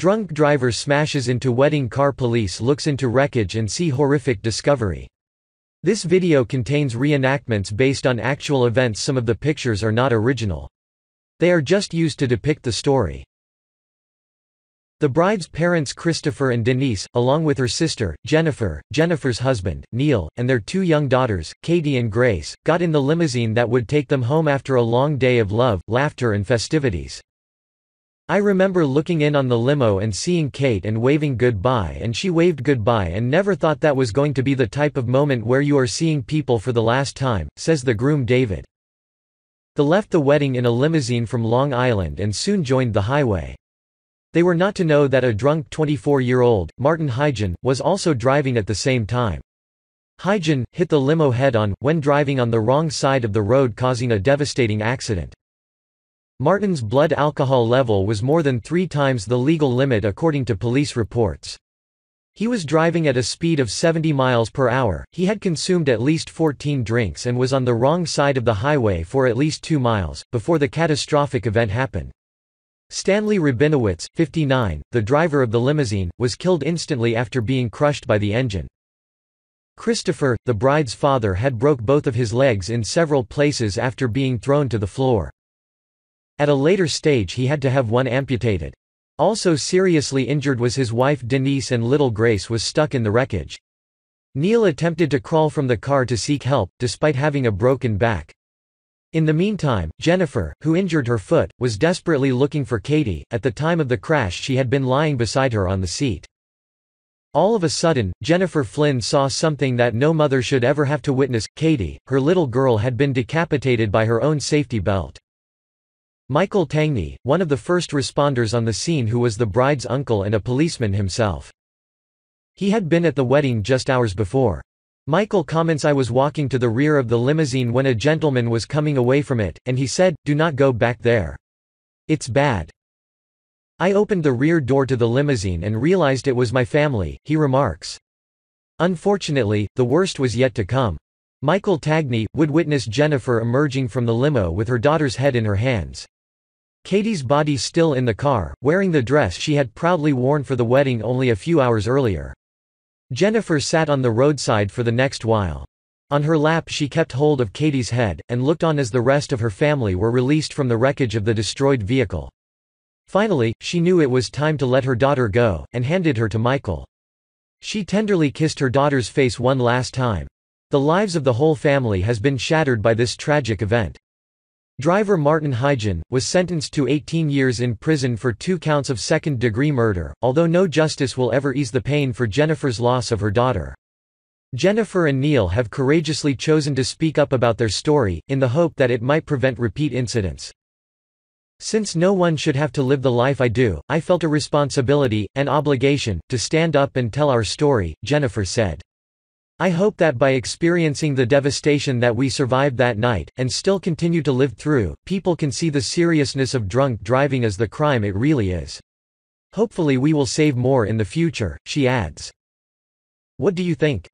Drunk driver smashes into wedding car police looks into wreckage and see horrific discovery. This video contains reenactments based on actual events some of the pictures are not original. They are just used to depict the story. The bride's parents Christopher and Denise, along with her sister, Jennifer, Jennifer's husband, Neil, and their two young daughters, Katie and Grace, got in the limousine that would take them home after a long day of love, laughter and festivities. I remember looking in on the limo and seeing Kate and waving goodbye and she waved goodbye and never thought that was going to be the type of moment where you are seeing people for the last time, says the groom David. They left the wedding in a limousine from Long Island and soon joined the highway. They were not to know that a drunk 24-year-old, Martin Hygen, was also driving at the same time. Hygen, hit the limo head-on, when driving on the wrong side of the road causing a devastating accident. Martin's blood alcohol level was more than three times the legal limit according to police reports. He was driving at a speed of 70 miles per hour, he had consumed at least 14 drinks and was on the wrong side of the highway for at least two miles, before the catastrophic event happened. Stanley Rabinowitz, 59, the driver of the limousine, was killed instantly after being crushed by the engine. Christopher, the bride's father had broke both of his legs in several places after being thrown to the floor. At a later stage he had to have one amputated. Also seriously injured was his wife Denise and little Grace was stuck in the wreckage. Neil attempted to crawl from the car to seek help, despite having a broken back. In the meantime, Jennifer, who injured her foot, was desperately looking for Katie. At the time of the crash she had been lying beside her on the seat. All of a sudden, Jennifer Flynn saw something that no mother should ever have to witness. Katie, her little girl had been decapitated by her own safety belt. Michael Tangney, one of the first responders on the scene who was the bride's uncle and a policeman himself. He had been at the wedding just hours before. Michael comments I was walking to the rear of the limousine when a gentleman was coming away from it, and he said, do not go back there. It's bad. I opened the rear door to the limousine and realized it was my family, he remarks. Unfortunately, the worst was yet to come. Michael Tagney, would witness Jennifer emerging from the limo with her daughter's head in her hands. Katie's body still in the car, wearing the dress she had proudly worn for the wedding only a few hours earlier. Jennifer sat on the roadside for the next while. On her lap she kept hold of Katie's head, and looked on as the rest of her family were released from the wreckage of the destroyed vehicle. Finally, she knew it was time to let her daughter go, and handed her to Michael. She tenderly kissed her daughter's face one last time. The lives of the whole family has been shattered by this tragic event. Driver Martin Hygen, was sentenced to 18 years in prison for two counts of second-degree murder, although no justice will ever ease the pain for Jennifer's loss of her daughter. Jennifer and Neil have courageously chosen to speak up about their story, in the hope that it might prevent repeat incidents. Since no one should have to live the life I do, I felt a responsibility, an obligation, to stand up and tell our story, Jennifer said. I hope that by experiencing the devastation that we survived that night, and still continue to live through, people can see the seriousness of drunk driving as the crime it really is. Hopefully we will save more in the future, she adds. What do you think?